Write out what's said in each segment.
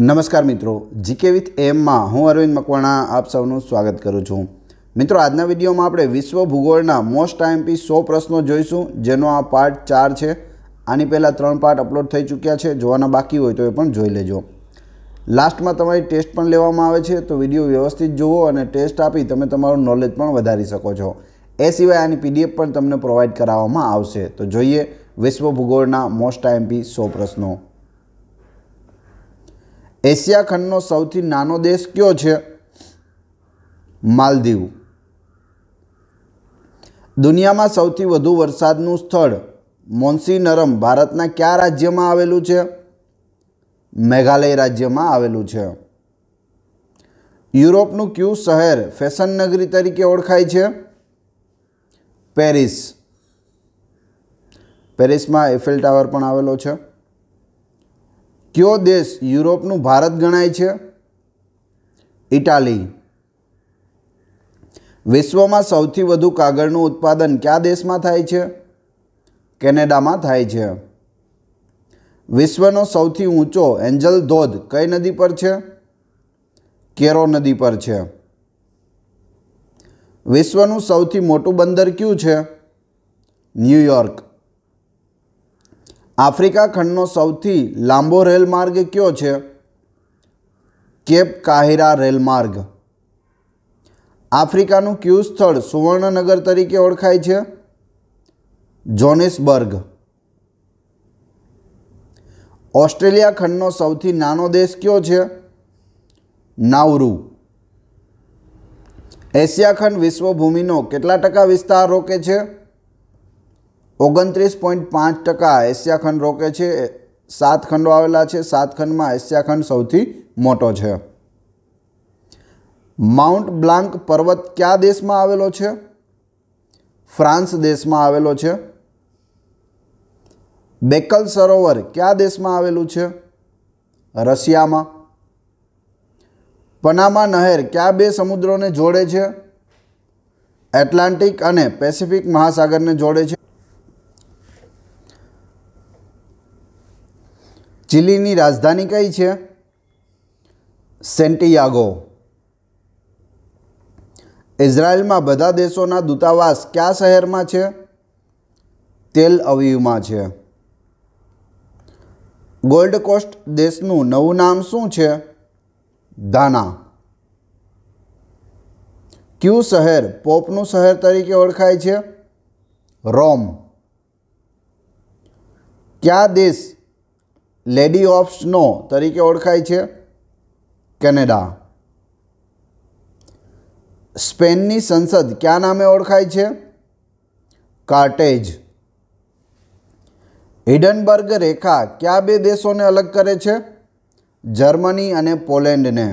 નમસ્કાર મિત્રો GK with એમમાં હું અરવિંદ મકવાણા આપ સૌનું સ્વાગત કરું છું મિત્રો આજના વિડીયોમાં આપણે વિશ્વ ભૂગોળના મોસ્ટ આઈએમપી સો પ્રશ્નો જોઈશું જેનો આ પાર્ટ ચાર છે આની પહેલાં ત્રણ પાર્ટ અપલોડ થઈ ચૂક્યા છે જોવાના બાકી હોય તો એ પણ જોઈ લેજો લાસ્ટમાં તમારી ટેસ્ટ પણ લેવામાં આવે છે તો વિડીયો વ્યવસ્થિત જુઓ અને ટેસ્ટ આપી તમે તમારું નોલેજ પણ વધારી શકો છો એ સિવાય આની પીડીએફ પણ તમને પ્રોવાઈડ કરાવવામાં આવશે તો જોઈએ વિશ્વ ભૂગોળના મોસ્ટ આઈએમપી સો પ્રશ્નો એશિયા ખંડનો સૌથી નાનો દેશ કયો છે માલદીવ દુનિયામાં સૌથી વધુ વરસાદનું સ્થળ મોન્સીનરમ ભારતના કયા રાજ્યમાં આવેલું છે મેઘાલય રાજ્યમાં આવેલું છે યુરોપનું ક્યુ શહેર ફેશન નગરી તરીકે ઓળખાય છે પેરિસ પેરિસમાં એફેલ ટાવર પણ આવેલો છે કયો દેશ યુરોપનું ભારત ગણાય છે ઇટાલી વિશ્વમાં સૌથી વધુ કાગળનું ઉત્પાદન કયા દેશમાં થાય છે કેનેડામાં થાય છે વિશ્વનો સૌથી ઊંચો એન્જલ ધોધ કઈ નદી પર છે કેરો નદી પર છે વિશ્વનું સૌથી મોટું બંદર કયું છે ન્યૂયોર્ક આફ્રિકા ખંડનો સૌથી લાંબો રેલમાર્ગ કયો છે કેપ કાહિરા રેલમાર્ગ આફ્રિકાનું ક્યુ સ્થળ સુવર્ણનગર તરીકે ઓળખાય છે જોનિસબર્ગ ઓસ્ટ્રેલિયા ખંડનો સૌથી નાનો દેશ કયો છે નાવરુ એશિયા ખંડ વિશ્વભૂમિનો કેટલા ટકા વિસ્તાર રોકે છે ઓગણત્રીસ પોઈન્ટ પાંચ ટકા એશિયા ખંડ રોકે છે સાત ખંડો આવેલા છે સાત ખંડમાં એશિયા ખંડ સૌથી મોટો છે માઉન્ટ બ્લાન્ક પર્વત કયા દેશમાં આવેલો છે ફ્રાન્સ દેશમાં આવેલો છે બેકલ સરોવર કયા દેશમાં આવેલું છે રશિયામાં પનામા નહેર કયા બે સમુદ્રોને જોડે છે એટલાન્ટિક અને પેસિફિક મહાસાગરને જોડે છે ચીલીની રાજધાની કઈ છે સેન્ટિયાગો ઇઝરાયલમાં બધા દેશોના દૂતાવાસ કયા શહેરમાં છે તેલ અવીવમાં છે ગોલ્ડ કોસ્ટ દેશનું નવું નામ શું છે ધાના ક્યું શહેર પોપનું શહેર તરીકે ઓળખાય છે રોમ કયા દેશ લેડી ઓફ સ્નો તરીકે ઓળખાય છે કેનેડા સ્પેનની સંસદ કયા નામે ઓળખાય છે કાર્ટેજ હિડનબર્ગ રેખા કયા બે દેશોને અલગ કરે છે જર્મની અને પોલેન્ડને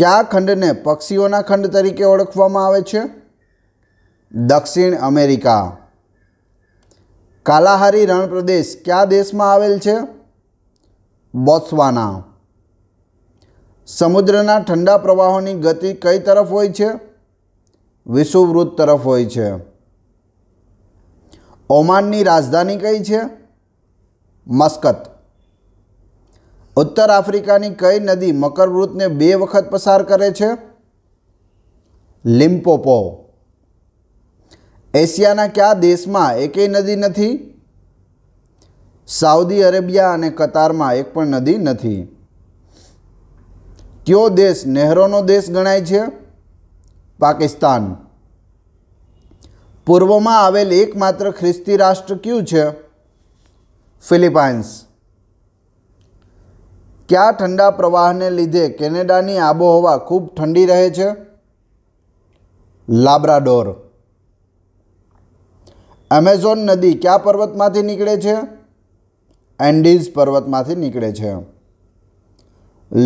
કયા ખંડને પક્ષીઓના ખંડ તરીકે ઓળખવામાં આવે છે દક્ષિણ અમેરિકા કાલાહારી રણપ્રદેશ કયા દેશમાં આવેલ છે બોસવાના સમુદ્રના ઠંડા પ્રવાહોની ગતિ કઈ તરફ હોય છે વિષુવવૃત્ત તરફ હોય છે ઓમાનની રાજધાની કઈ છે મસ્કત ઉત્તર આફ્રિકાની કઈ નદી મકરવૃતને બે વખત પસાર કરે છે લિમ્પોપો એશિયાના કયા દેશમાં એકેય નદી નથી સાઉદી અરેબિયા અને કતારમાં એક પણ નદી નથી કયો દેશ નહેરોનો દેશ ગણાય છે પાકિસ્તાન પૂર્વમાં આવેલ એકમાત્ર ખ્રિસ્તી રાષ્ટ્ર કયું છે ફિલિપાઇન્સ કયા ઠંડા પ્રવાહને લીધે કેનેડાની આબોહવા ખૂબ ઠંડી રહે છે લાબ્રાડોર એમેઝોન નદી કયા પર્વતમાંથી નીકળે છે એન્ડીઝ પર્વતમાંથી નીકળે છે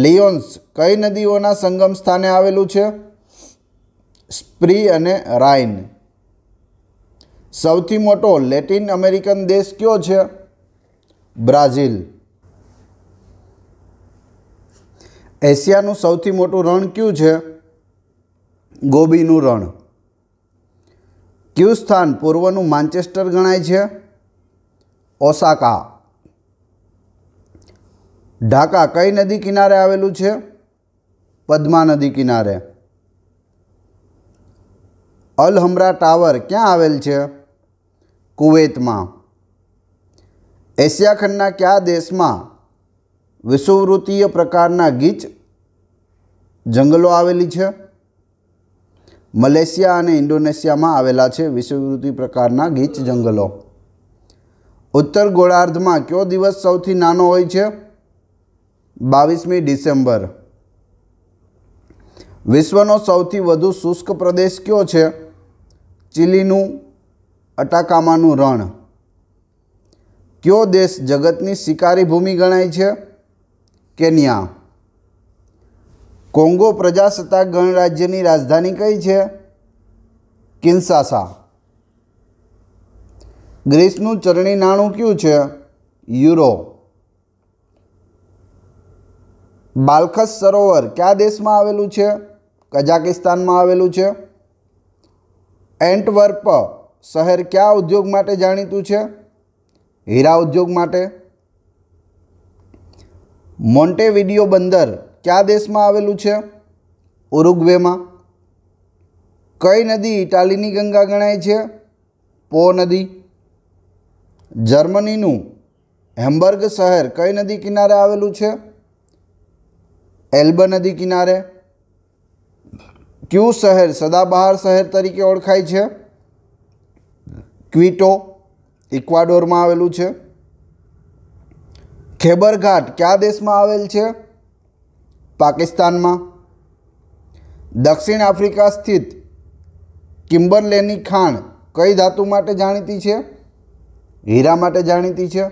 લિયોન્સ કઈ નદીઓના સંગમ સ્થાને આવેલું છે સ્પ્રી અને રાઇન સૌથી મોટો લેટિન અમેરિકન દેશ કયો છે બ્રાઝિલ એશિયાનું સૌથી મોટું રણ કયું છે ગોબીનું રણ કયું સ્થાન પૂર્વનું માન્ચેસ્ટર ગણાય છે ઓસાકા ઢાકા કઈ નદી કિનારે આવેલું છે પદ્મા નદી કિનારે અલહમરા ટાવર ક્યાં આવેલ છે કુવૈતમાં એશિયા ખંડના કયા દેશમાં વિષુવવૃત્તીય પ્રકારના ગીચ જંગલો આવેલી છે મલેશિયા અને ઇન્ડોનેશિયામાં આવેલા છે વિષુવવૃત્તિ પ્રકારના ગીચ જંગલો ઉત્તર ગોળાર્ધમાં કયો દિવસ સૌથી નાનો હોય છે બાવીસમી ડિસેમ્બર વિશ્વનો સૌથી વધુ શુષ્ક પ્રદેશ કયો છે ચીલીનું અટાકામાનું રણ કયો દેશ જગતની શિકારી ભૂમિ ગણાય છે કેન્યા કોંગો પ્રજાસત્તાક ગણરાજ્યની રાજધાની કઈ છે કિન્સાસા ગ્રીસનું ચરણી નાણું કયું છે યુરો બાલખસ સરોવર કયા દેશમાં આવેલું છે કઝાકિસ્તાનમાં આવેલું છે એન્ટવર્પ શહેર કયા ઉદ્યોગ માટે જાણીતું છે હીરા ઉદ્યોગ માટે મોન્ટેવિડિયો બંદર કયા દેશમાં આવેલું છે ઉરુગ્વેમાં કઈ નદી ઇટાલીની ગંગા ગણાય છે પો નદી જર્મનીનું હેમ્બર્ગ શહેર કઈ નદી કિનારે આવેલું છે એલ્બ નદી કિનારે ક્યુ શહેર સદાબહાર શહેર તરીકે ઓળખાય છે ક્વિટો ઇક્વાડોરમાં આવેલું છે ખેબરઘાટ કયા દેશમાં આવેલ છે પાકિસ્તાનમાં દક્ષિણ આફ્રિકા સ્થિત કિમ્બરલેની ખાણ કઈ ધાતુ માટે જાણીતી છે હીરા માટે જાણીતી છે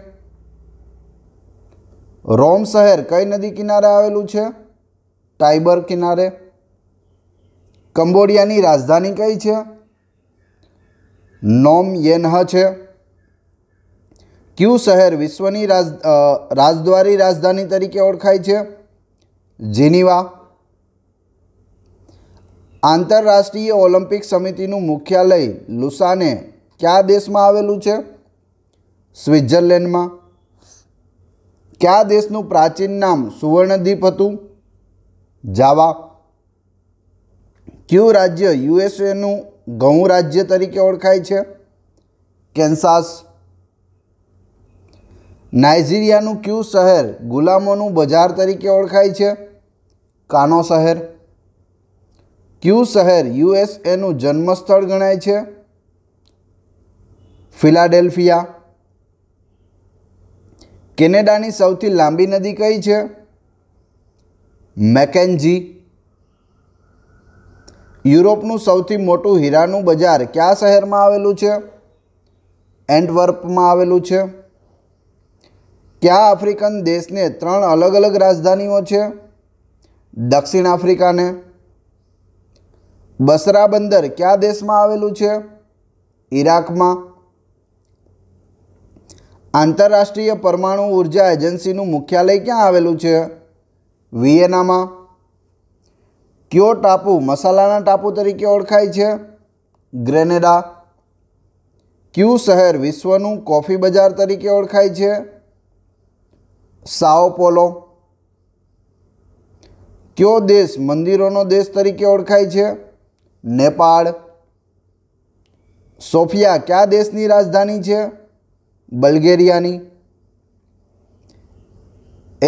રોમ શહેર કઈ નદી કિનારે આવેલું છે ટાઈબર કિનારે કંબોડિયાની રાજધાની કઈ છે નોમ યેનહ છે ક્યુ શહેર વિશ્વની રાજ રાજદ્વારી રાજધાની તરીકે ઓળખાય છે જીનીવા આંતરરાષ્ટ્રીય ઓલિમ્પિક સમિતિનું મુખ્યાલય લુસાને કયા દેશમાં આવેલું છે સ્વિટ્ઝરલેન્ડમાં કયા દેશનું પ્રાચીન નામ સુવર્ણદ્વીપ હતું જાવા કયું રાજ્ય યુએસએનું ઘઉં રાજ્ય તરીકે ઓળખાય છે કેન્સાસ નાઇજીરિયાનું ક્યુ શહેર ગુલામોનું બજાર તરીકે ઓળખાય છે કાનો શહેર ક્યુ શહેર યુએસએનું જન્મસ્થળ ગણાય છે ફિલાડેલ્ફિયા કેનેડાની સૌથી લાંબી નદી કઈ છે મેકેન્જી યુરોપનું સૌથી મોટું હીરાનું બજાર કયા શહેરમાં આવેલું છે એન્ટવર્પમાં આવેલું છે કયા આફ્રિકન દેશને ત્રણ અલગ અલગ રાજધાનીઓ છે દક્ષિણ આફ્રિકાને બસરા બંદર કયા દેશમાં આવેલું છે ઈરાકમાં આંતરરાષ્ટ્રીય પરમાણુ ઉર્જા એજન્સીનું મુખ્યાલય ક્યાં આવેલું છે વિયેનામાં કયો ટાપુ મસાલાના ટાપુ તરીકે ઓળખાય છે ગ્રેનેડા ક્યુ શહેર વિશ્વનું કોફી બજાર તરીકે ઓળખાય છે સાઓ પોલો કયો દેશ મંદિરોનો દેશ તરીકે ઓળખાય છે નેપાળ સોફિયા કયા દેશની રાજધાની છે બલ્ગેરિયાની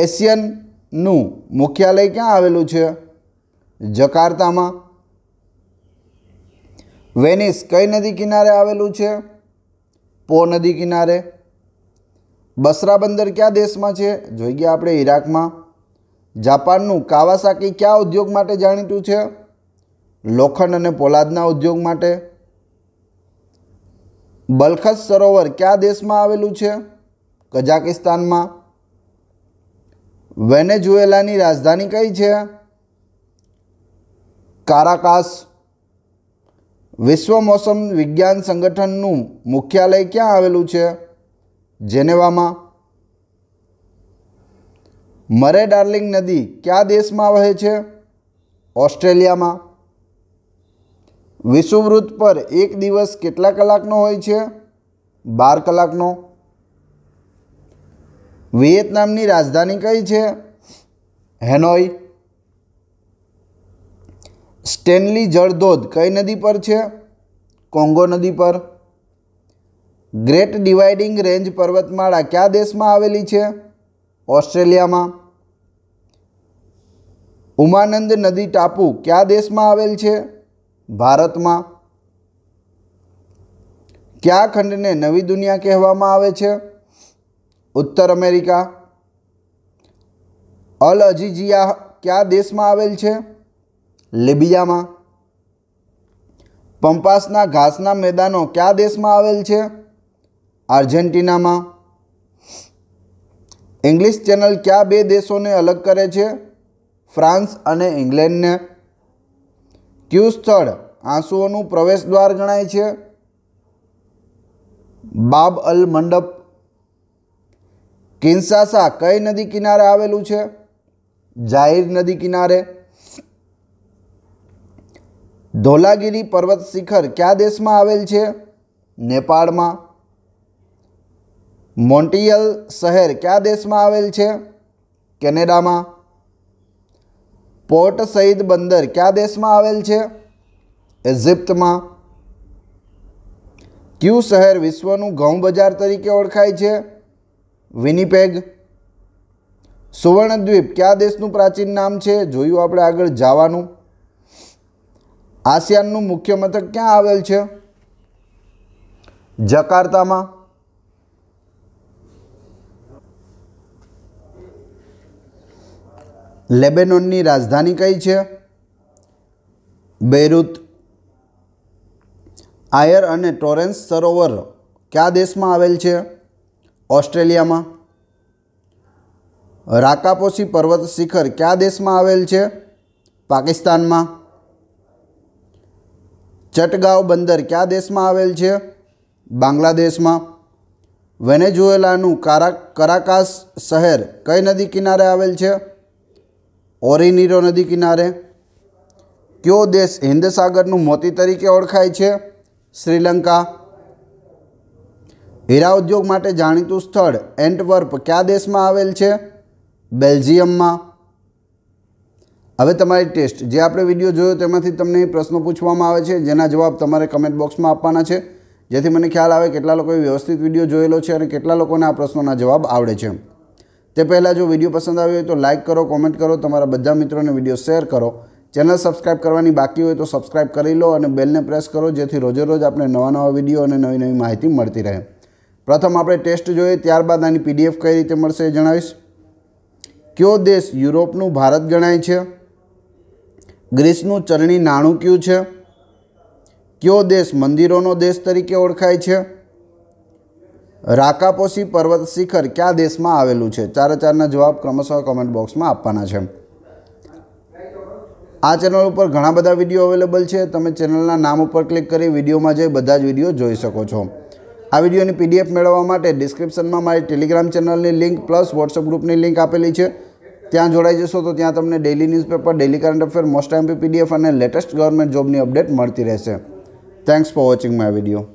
એશિયનનું મુખ્યાલય ક્યાં આવેલું છે જકાર્તામાં વેનિસ કઈ નદી કિનારે આવેલું છે પો નદી કિનારે બસરા બંદર કયા દેશમાં છે જોઈ ગયા આપણે ઈરાકમાં જાપાનનું કાવાસાકી કયા ઉદ્યોગ માટે જાણીતું છે લોખંડ અને પોલાદના ઉદ્યોગ માટે બલખસ સરોવર કયા દેશમાં આવેલું છે કઝાકિસ્તાનમાં વેનેઝુએલાની રાજધાની કઈ છે કારાકાસ વિશ્વ મોસમ વિજ્ઞાન સંગઠનનું મુખ્યાલય ક્યાં આવેલું છે જેનેવામાં મરે ડાર્લિંગ નદી કયા દેશમાં વહે છે ઓસ્ટ્રેલિયામાં વિષુવવૃત્ત પર એક દિવસ કેટલા કલાકનો હોય છે બાર કલાકનો વિયેતનામની રાજધાની કઈ છે હેનોઈ સ્ટેનલી જળધોધ કઈ નદી પર છે કોંગો નદી પર ગ્રેટ ડિવાઇડિંગ રેન્જ પર્વતમાળા કયા દેશમાં આવેલી છે ઓસ્ટ્રેલિયામાં ઉમાનંદ નદી ટાપુ કયા દેશમાં આવેલ છે ભારતમાં કયા ખંડને નવી દુનિયા કહેવામાં આવે છે ઉત્તર અમેરિકા અલ અજીજિયા કયા દેશમાં આવેલ છે લિબિયામાં પંપાસના ઘાસના મેદાનો કયા દેશમાં આવેલ છે આર્જેન્ટિનામાં ઇંગ્લિશ ચેનલ કયા બે દેશોને અલગ કરે છે ફ્રાન્સ અને ઇંગ્લેન્ડને ક્યુ સ્થળ આંસુઓનું પ્રવેશ દ્વાર ગણાય છે બાબ અલ મંડપ કિન્સાસા કઈ નદી કિનારે આવેલું છે જાહેર નદી કિનારે ધોલાગીરી પર્વત શિખર કયા દેશમાં આવેલ છે નેપાળમાં મોન્ટિયલ શહેર કયા દેશમાં આવેલ છે કેનેડામાં પોર્ટ સઈદ બંદર કયા દેશમાં આવેલ છે ઇજિપ્તમાં ક્યુ શહેર વિશ્વનું ઘઉં બજાર તરીકે ઓળખાય છે વિનીપેગ સુવર્ણદ્વીપ કયા દેશનું પ્રાચીન નામ છે જોયું આપણે આગળ જવાનું આસિયાનનું મુખ્ય મથક ક્યાં આવેલ છે જકાર્તામાં લેબેનોનની રાજધાની કઈ છે બૈરુત આયર અને ટોરેન્સ સરોવર કયા દેશમાં આવેલ છે ઓસ્ટ્રેલિયામાં રાકાપોસી પર્વત શિખર કયા દેશમાં આવેલ છે પાકિસ્તાનમાં ચટગાંવ બંદર કયા દેશમાં આવેલ છે બાંગ્લાદેશમાં વેનેઝુએલાનું કારા કરાકાસ શહેર કઈ નદી કિનારે આવેલ છે ઓરિનીરો નદી કિનારે કયો દેશ હિન્દ સાગરનું મોતી તરીકે ઓળખાય છે શ્રીલંકા હીરા ઉદ્યોગ માટે જાણીતું સ્થળ એન્ટવર્પ કયા દેશમાં આવેલ છે બેલ્જિયમમાં હવે તમારી ટેસ્ટ જે આપણે વિડીયો જોયો તેમાંથી તમને પ્રશ્નો પૂછવામાં આવે છે જેના જવાબ તમારે કમેન્ટ બોક્સમાં આપવાના છે જેથી મને ખ્યાલ આવે કેટલા લોકોએ વ્યવસ્થિત વિડીયો જોયેલો છે અને કેટલા લોકોને આ પ્રશ્નોના જવાબ આવડે છે તે પહેલાં જો વિડીયો પસંદ આવ્યો હોય તો લાઇક કરો કોમેન્ટ કરો તમારા બધા મિત્રોને વિડીયો શેર કરો ચેનલ સબસ્ક્રાઈબ કરવાની બાકી હોય તો સબસ્ક્રાઇબ કરી લો અને બેલને પ્રેસ કરો જેથી રોજે રોજ આપણે નવા નવા વિડીયો અને નવી નવી માહિતી મળતી રહે પ્રથમ આપણે ટેસ્ટ જોઈએ ત્યારબાદ આની પીડીએફ કઈ રીતે મળશે એ જણાવીશ કયો દેશ યુરોપનું ભારત ગણાય છે ગ્રીસનું ચરણી નાણું કયું છે કયો દેશ મંદિરોનો દેશ તરીકે ઓળખાય છે રાકાપોસી પર્વત શિખર કયા દેશમાં આવેલું છે ચારે ચારના જવાબ ક્રમશઃ કોમેન્ટ બોક્સમાં આપવાના છે આ ચેનલ ઉપર ઘણા બધા વિડીયો અવેલેબલ છે તમે ચેનલના નામ ઉપર ક્લિક કરી વિડીયોમાં જઈ બધા જ વિડીયો જોઈ શકો છો આ વિડીયોની પીડીએફ મેળવવા માટે ડિસ્ક્રિપ્શનમાં મારી ટેલિગ્રામ ચેનલની લિંક પ્લસ વોટ્સઅપ ગ્રુપની લિંક આપેલી છે ત્યાં જોડાઈ જશો તો ત્યાં તમને daily newspaper daily current affair most time PDF અને લેટેસ્ટ ગવર્મેન્ટ જોબની અપડેટ મળતી રહેશે thanks for watching my video